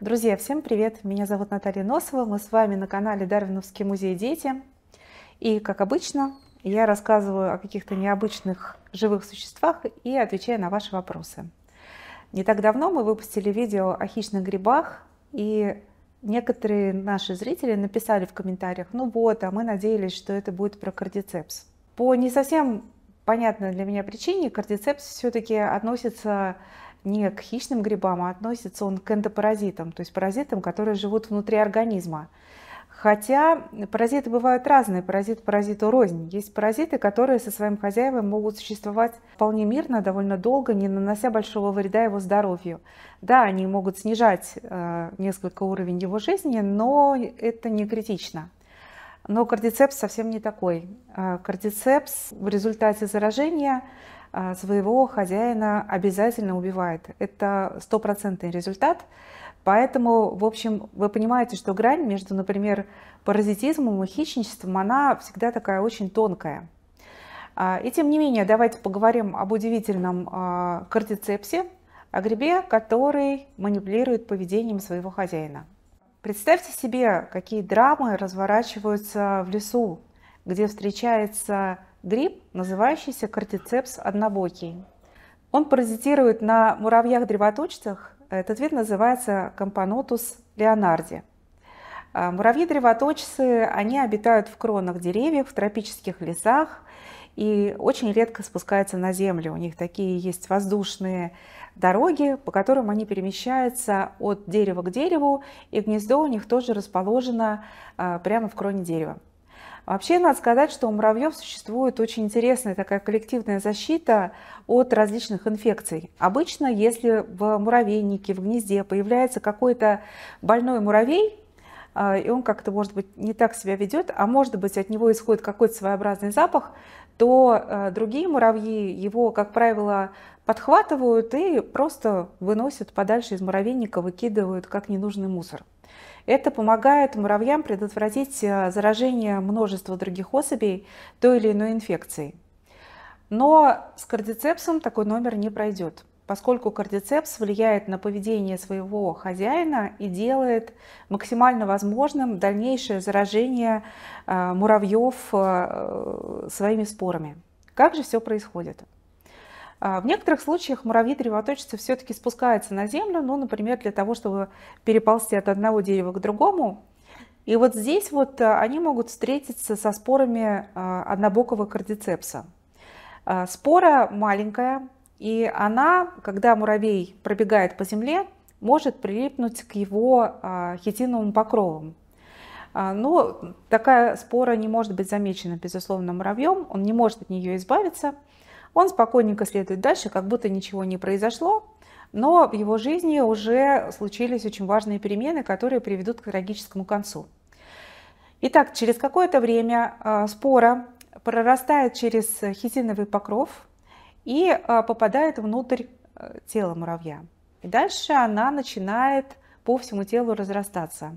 Друзья, всем привет! Меня зовут Наталья Носова, мы с вами на канале Дарвиновский музей дети. И, как обычно, я рассказываю о каких-то необычных живых существах и отвечаю на ваши вопросы. Не так давно мы выпустили видео о хищных грибах, и некоторые наши зрители написали в комментариях, ну вот, а мы надеялись, что это будет про кардицепс. По не совсем понятной для меня причине кардицепс все-таки относится не к хищным грибам, а относится он к эндопаразитам, то есть паразитам, которые живут внутри организма. Хотя паразиты бывают разные, паразит паразиту рознь. Есть паразиты, которые со своим хозяевом могут существовать вполне мирно, довольно долго, не нанося большого вреда его здоровью. Да, они могут снижать э, несколько уровень его жизни, но это не критично. Но кардицепс совсем не такой. Э, кардицепс в результате заражения а, своего хозяина обязательно убивает. Это стопроцентный результат. Поэтому, в общем, вы понимаете, что грань между, например, паразитизмом и хищничеством, она всегда такая очень тонкая. А, и тем не менее, давайте поговорим об удивительном а, кардицепсе, о грибе, который манипулирует поведением своего хозяина. Представьте себе, какие драмы разворачиваются в лесу, где встречается гриб, называющийся кортицепс однобокий. Он паразитирует на муравьях-древоточцах. Этот вид называется компонотус леонарди. А, Муравьи-древоточцы, они обитают в кронах деревьев, в тропических лесах и очень редко спускаются на землю. У них такие есть воздушные дороги, по которым они перемещаются от дерева к дереву, и гнездо у них тоже расположено а, прямо в кроне дерева. Вообще, надо сказать, что у муравьев существует очень интересная такая коллективная защита от различных инфекций. Обычно, если в муравейнике, в гнезде появляется какой-то больной муравей, а, и он как-то, может быть, не так себя ведет, а может быть, от него исходит какой-то своеобразный запах, то э, другие муравьи его, как правило, подхватывают и просто выносят подальше из муравейника, выкидывают как ненужный мусор. Это помогает муравьям предотвратить э, заражение множества других особей той или иной инфекцией. Но с кардицепсом такой номер не пройдет поскольку кардицепс влияет на поведение своего хозяина и делает максимально возможным дальнейшее заражение э, муравьев э, своими спорами. Как же все происходит? А, в некоторых случаях муравьи-древоточицы все-таки спускаются на землю, ну, например, для того, чтобы переползти от одного дерева к другому. И вот здесь вот э, они могут встретиться со спорами однобокого кардицепса. Спора маленькая, и она, когда муравей пробегает по земле, может прилипнуть к его а, хитиновым покровам. А, но ну, такая спора не может быть замечена, безусловно, муравьем, он не может от нее избавиться. Он спокойненько следует дальше, как будто ничего не произошло, но в его жизни уже случились очень важные перемены, которые приведут к трагическому концу. Итак, через какое-то время а, спора прорастает через хитиновый покров, и э, попадает внутрь э, тела муравья. И дальше она начинает по всему телу разрастаться.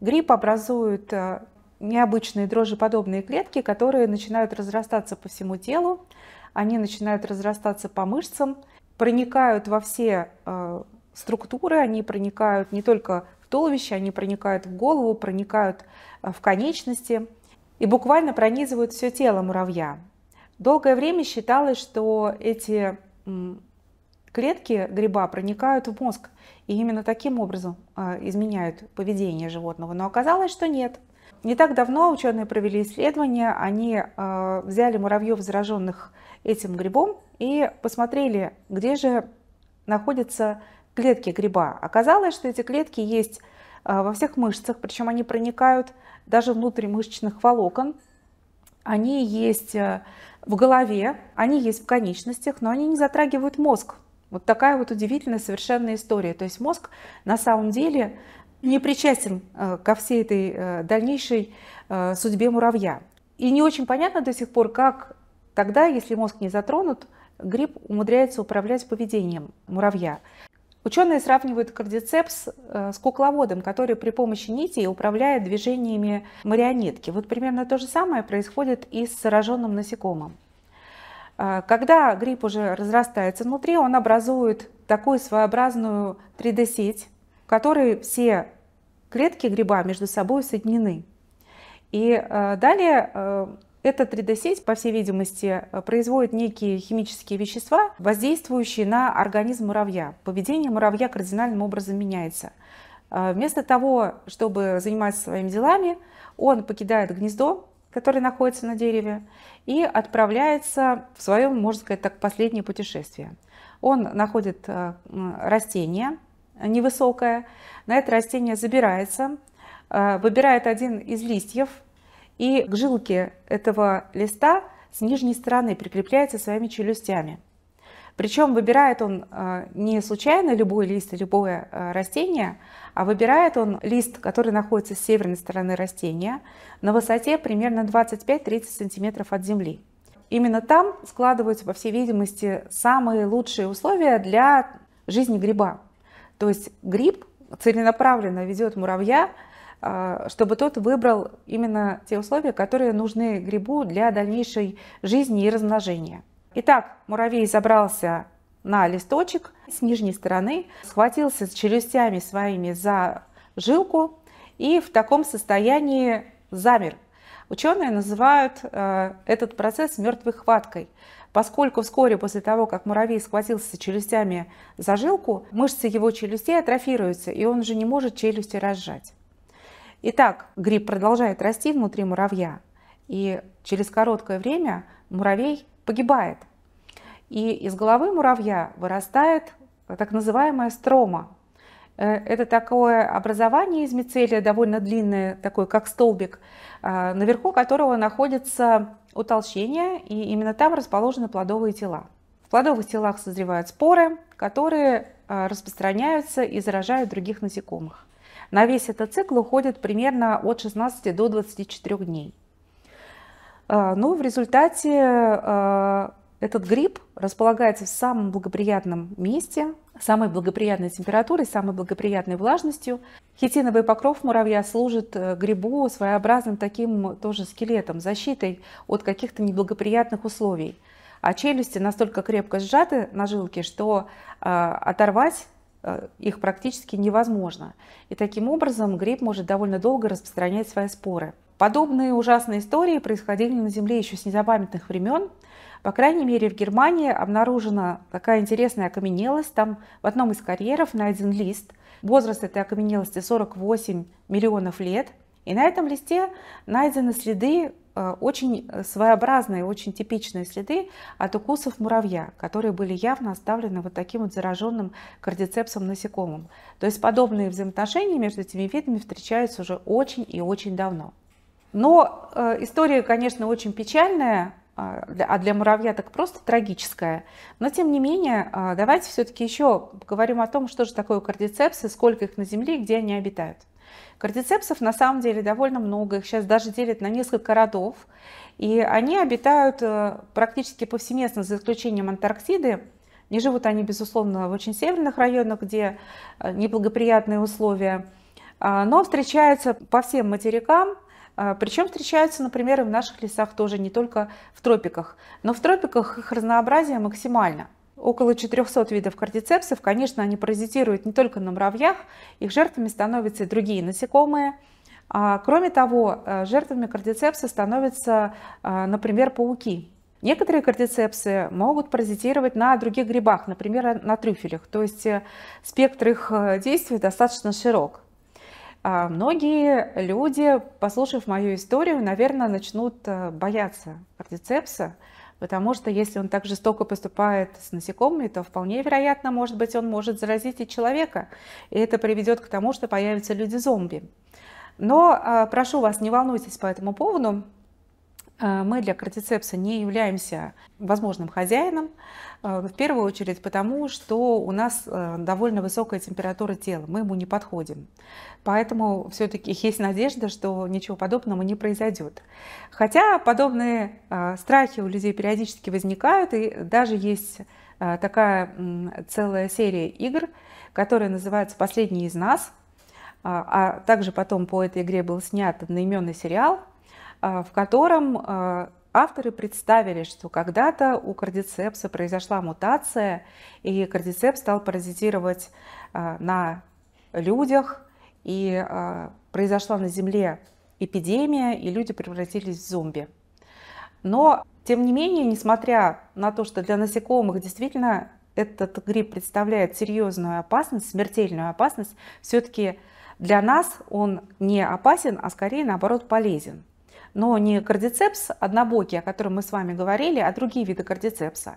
Гриб образует э, необычные дрожжеподобные клетки, которые начинают разрастаться по всему телу, они начинают разрастаться по мышцам, проникают во все структуры, они проникают не только в туловище, они проникают в голову, проникают в конечности и буквально пронизывают все тело муравья. Долгое время считалось, что эти клетки гриба проникают в мозг и именно таким образом а, изменяют поведение животного. Но оказалось, что нет. Не так давно ученые провели исследование, они а, взяли муравьев, зараженных этим грибом, и посмотрели, где же находятся клетки гриба. Оказалось, что эти клетки есть а, во всех мышцах, причем они проникают даже внутрь мышечных волокон. Они есть в голове, они есть в конечностях, но они не затрагивают мозг. Вот такая вот удивительная совершенно история. То есть мозг на самом деле не причастен э, ко всей этой э, дальнейшей э, судьбе муравья. И не очень понятно до сих пор, как тогда, если мозг не затронут, гриб умудряется управлять поведением муравья. Ученые сравнивают кардицепс э, с кукловодом, который при помощи нитей управляет движениями марионетки. Вот примерно то же самое происходит и с зараженным насекомым. Э, когда гриб уже разрастается внутри, он образует такую своеобразную 3D-сеть, в которой все клетки гриба между собой соединены. И э, далее эта 3D-сеть, по всей видимости, э, производит некие химические вещества, воздействующие на организм муравья. Поведение муравья кардинальным образом меняется. Э, вместо того, чтобы заниматься своими делами, он покидает гнездо, которое находится на дереве, и отправляется в свое, можно сказать так, последнее путешествие. Он находит э, растение невысокое, на это растение забирается, выбирает один из листьев, и к жилке этого листа с нижней стороны прикрепляется своими челюстями. Причем выбирает он а, не случайно любой лист и а любое а, растение, а выбирает он лист, который находится с северной стороны растения, на высоте примерно 25-30 см от земли. Именно там складываются, по всей видимости, самые лучшие условия для жизни гриба. То есть гриб целенаправленно ведет муравья а, чтобы тот выбрал именно те условия, которые нужны грибу для дальнейшей жизни и размножения. Итак, муравей забрался на листочек с нижней стороны, схватился с челюстями своими за жилку и в таком состоянии замер. Ученые называют э, этот процесс мертвой хваткой, поскольку вскоре после того, как муравей схватился челюстями за жилку, мышцы его челюстей атрофируются, и он уже не может челюсти разжать. Итак, гриб продолжает расти внутри муравья, и через короткое время муравей погибает. И из головы муравья вырастает так называемая строма. Э, это такое образование из мицелия, довольно длинное, такое как столбик, а, наверху которого находится утолщение, и именно там расположены плодовые тела. В плодовых телах созревают споры, которые а, распространяются и заражают других насекомых. На весь этот цикл уходит примерно от 16 до 24 дней. А, ну, в результате а, этот гриб располагается в самом благоприятном месте, самой благоприятной температурой, самой благоприятной влажностью. Хитиновый покров муравья служит э, грибу своеобразным таким тоже скелетом, защитой от каких-то неблагоприятных условий. А челюсти настолько крепко сжаты на жилке, что а, оторвать Э, их практически невозможно. И таким образом гриб может довольно долго распространять свои споры. Подобные ужасные истории происходили на Земле еще с незапамятных времен. По крайней мере, в Германии обнаружена такая интересная окаменелость. Там в одном из карьеров найден лист. Возраст этой окаменелости 48 миллионов лет. И на этом листе найдены следы Э, очень э, своеобразные, очень типичные следы от укусов муравья, которые были явно оставлены вот таким вот зараженным кардицепсом насекомым. То есть подобные взаимоотношения между этими видами встречаются уже очень и очень давно. Но э, история, конечно, очень печальная, а, а для муравья так просто трагическая. Но тем не менее, а, давайте все-таки еще поговорим о том, что же такое кардицепсы, сколько их на Земле и где они обитают. Кардицепсов на самом деле довольно много, их сейчас даже делят на несколько родов, и они обитают э, практически повсеместно, за исключением Антарктиды. Не живут они, безусловно, в очень северных районах, где э, неблагоприятные условия, а, но встречаются по всем материкам, а, причем встречаются, например, и в наших лесах тоже, не только в тропиках. Но в тропиках их разнообразие максимально – Около 400 видов кардицепсов, конечно, они паразитируют не только на муравьях, их жертвами становятся и другие насекомые. А, кроме того, э, жертвами кардицепса становятся, э, например, пауки. Некоторые кардицепсы могут паразитировать на других грибах, например, э, на трюфелях, то есть спектр их действий достаточно широк. А, многие люди, послушав мою историю, наверное, начнут бояться кардицепса, Потому что если он так жестоко поступает с насекомыми, то вполне вероятно, может быть, он может заразить и человека. И это приведет к тому, что появятся люди-зомби. Но а, прошу вас, не волнуйтесь по этому поводу. Э, мы для кардицепса не являемся возможным хозяином, э, в первую очередь потому, что у нас э, довольно высокая температура тела, мы ему не подходим. Поэтому все-таки есть надежда, что ничего подобного не произойдет. Хотя подобные страхи у людей периодически возникают, и даже есть такая целая серия игр, которая называется «Последний из нас», а также потом по этой игре был снят одноименный сериал, а, в котором а, авторы представили, что когда-то у кардицепса произошла мутация, и кардицепс стал паразитировать а, на людях, и произошла на Земле эпидемия, и люди превратились в зомби. Но, тем не менее, несмотря на то, что для насекомых действительно этот грипп представляет серьезную опасность, смертельную опасность, все-таки для нас он не опасен, а скорее наоборот полезен но не кардицепс однобокий, о котором мы с вами говорили, а другие виды кардицепса.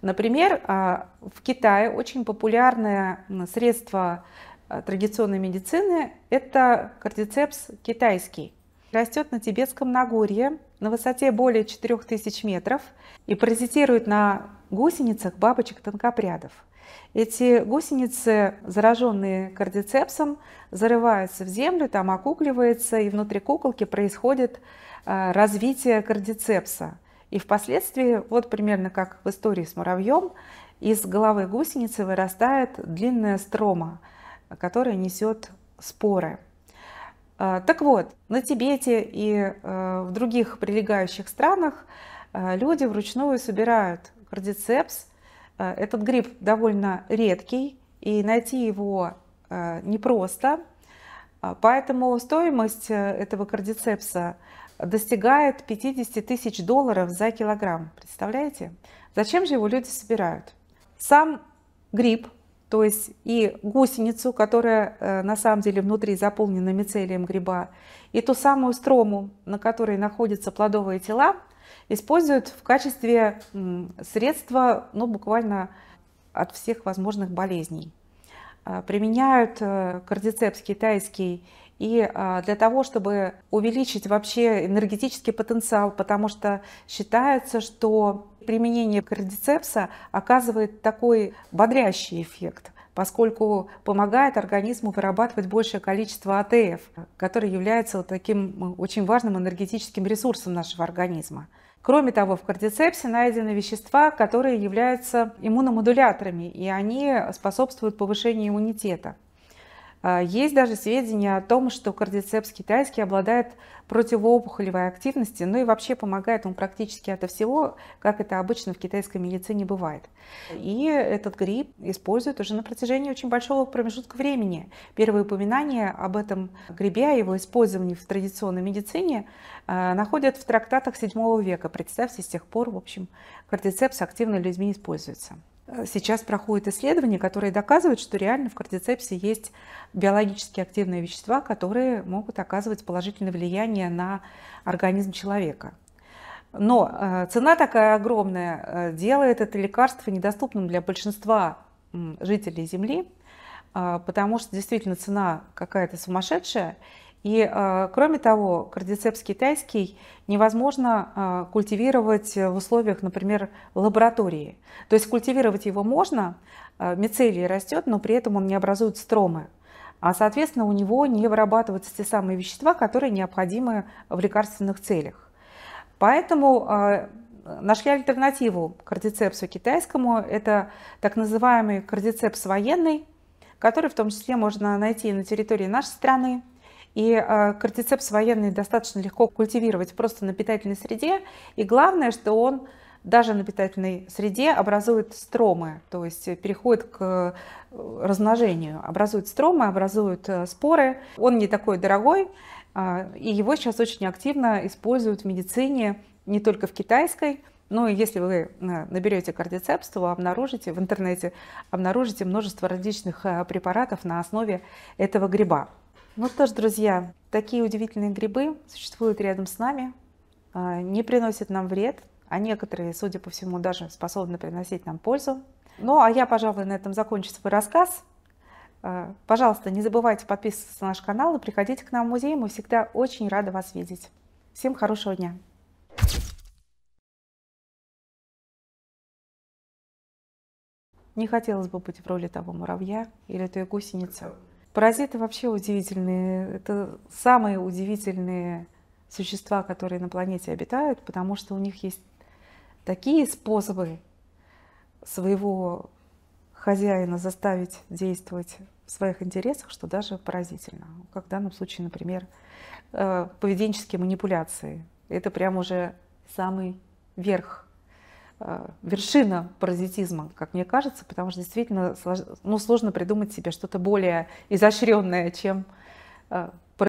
Например, а, в Китае очень популярное средство а, традиционной медицины – это кардицепс китайский. Растет на Тибетском Нагорье на высоте более 4000 метров и паразитирует на гусеницах бабочек-тонкопрядов. Эти гусеницы, зараженные кардицепсом, зарываются в землю, там окукливается, и внутри куколки происходит э, развитие кардицепса. И впоследствии, вот примерно как в истории с муравьем, из головы гусеницы вырастает длинная строма, которая несет споры. Э, так вот, на Тибете и э, в других прилегающих странах люди вручную собирают кардицепс, Э, этот гриб довольно редкий, и найти его э, непросто, э, поэтому стоимость этого кардицепса достигает 50 тысяч долларов за килограмм. Представляете? Зачем же его люди собирают? Сам гриб, то есть и гусеницу, которая на самом деле внутри заполнена мицелием гриба, и ту самую строму, на которой находятся плодовые тела, используют в качестве средства ну, буквально от всех возможных болезней. А, применяют э, кардицепс китайский и а, для того, чтобы увеличить вообще энергетический потенциал, потому что считается, что применение кардицепса оказывает такой бодрящий эффект – поскольку помогает организму вырабатывать большее количество АТФ, который является вот таким очень важным энергетическим ресурсом нашего организма. Кроме того, в кардицепсе найдены вещества, которые являются иммуномодуляторами, и они способствуют повышению иммунитета. А, есть даже сведения о том, что кардицепс китайский обладает противоопухолевой активностью, ну и вообще помогает он практически ото всего, как это обычно в китайской медицине бывает. И этот гриб используют уже на протяжении очень большого промежутка времени. Первые упоминания об этом грибе, о его использовании в традиционной медицине а, находят в трактатах 7 века. Представьте, с тех пор, в общем, кардицепс активно людьми используется. Э, сейчас проходят исследования, которые доказывают, что реально в кардицепсе есть биологически активные вещества, которые могут оказывать положительное влияние на организм человека. Но э, цена такая огромная э, делает это лекарство недоступным для большинства жителей Земли, потому что действительно цена какая-то сумасшедшая, и э, кроме того, кордицепс китайский невозможно э, культивировать э, в условиях, например, лаборатории. То есть культивировать его можно, мицелий растет, но при этом он не образует стромы. А соответственно у него не вырабатываются те самые вещества, которые необходимы в лекарственных целях. Поэтому нашли альтернативу кардицепсу китайскому. Это так называемый кардицепс военный, который в том числе можно найти на территории нашей страны, и а, кортицепс военный достаточно легко культивировать просто на питательной среде. И главное, что он даже на питательной среде образует стромы, то есть переходит к э, размножению, образует стромы, образует э, споры. Он не такой дорогой, а, и его сейчас очень активно используют в медицине, не только в китайской, но и если вы э, наберете кардицепс, то вы обнаружите в интернете обнаружите множество различных препаратов на основе этого гриба. Ну что ж, друзья, такие удивительные грибы существуют рядом с нами, а, не приносят нам вред, а некоторые, судя по всему, даже способны приносить нам пользу. Ну а я, пожалуй, на этом закончу свой рассказ. А, пожалуйста, не забывайте подписываться на наш канал и приходите к нам в музей, мы всегда очень рады вас видеть. Всем хорошего дня! Не хотелось бы быть в роли того муравья или той гусеницы. Паразиты вообще удивительные. Это самые удивительные существа, которые на планете обитают, потому что у них есть такие способы своего хозяина заставить действовать в своих интересах, что даже поразительно. Как в данном случае, например, э, поведенческие манипуляции. Это прям уже самый верх а, вершина паразитизма, как мне кажется, потому что действительно ну, сложно придумать себе что-то более изощренное, чем а,